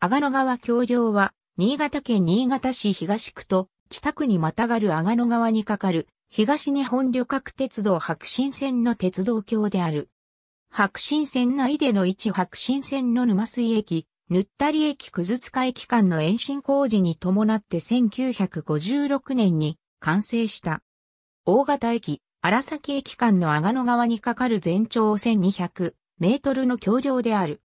阿賀野川橋梁は、新潟県新潟市東区と北区にまたがる阿賀野川に架かる東日本旅客鉄道白新線の鉄道橋である。白新線内での位置白新線の沼水駅、ぬったり駅つ塚駅間の延伸工事に伴って1956年に完成した。大型駅、荒崎駅間の阿賀野川に架かる全長1200メートルの橋梁である。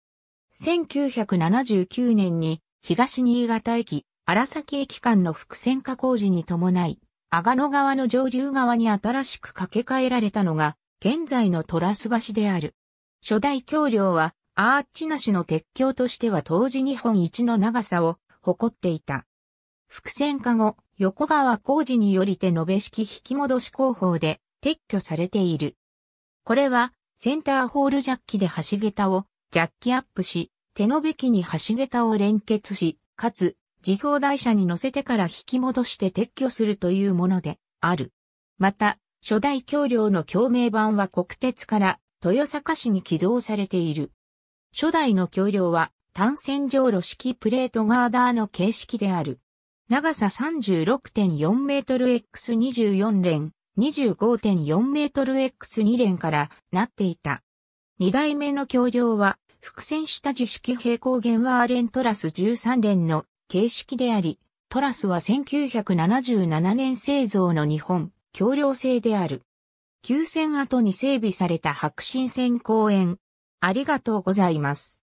1979年に東新潟駅、荒崎駅間の複線化工事に伴い、阿賀野川の上流側に新しく架け替えられたのが、現在のトラス橋である。初代橋梁は、アーチなしの鉄橋としては当時日本一の長さを誇っていた。伏線化後、横川工事により手延べ式引き戻し工法で撤去されている。これは、センターホールジャッキで橋桁をジャッキアップし、手のべきに橋桁を連結し、かつ、自走台車に乗せてから引き戻して撤去するというものである。また、初代橋梁の橋名板は国鉄から豊坂市に寄贈されている。初代の橋梁は単線上路式プレートガーダーの形式である。長さ36.4メートル X24 連、25.4メートル X2 連からなっていた。二代目の橋梁は、伏線した自式平行弦ワーレントラス13連の形式であり、トラスは1977年製造の日本、橋梁製である。旧線跡に整備された白新線公園。ありがとうございます。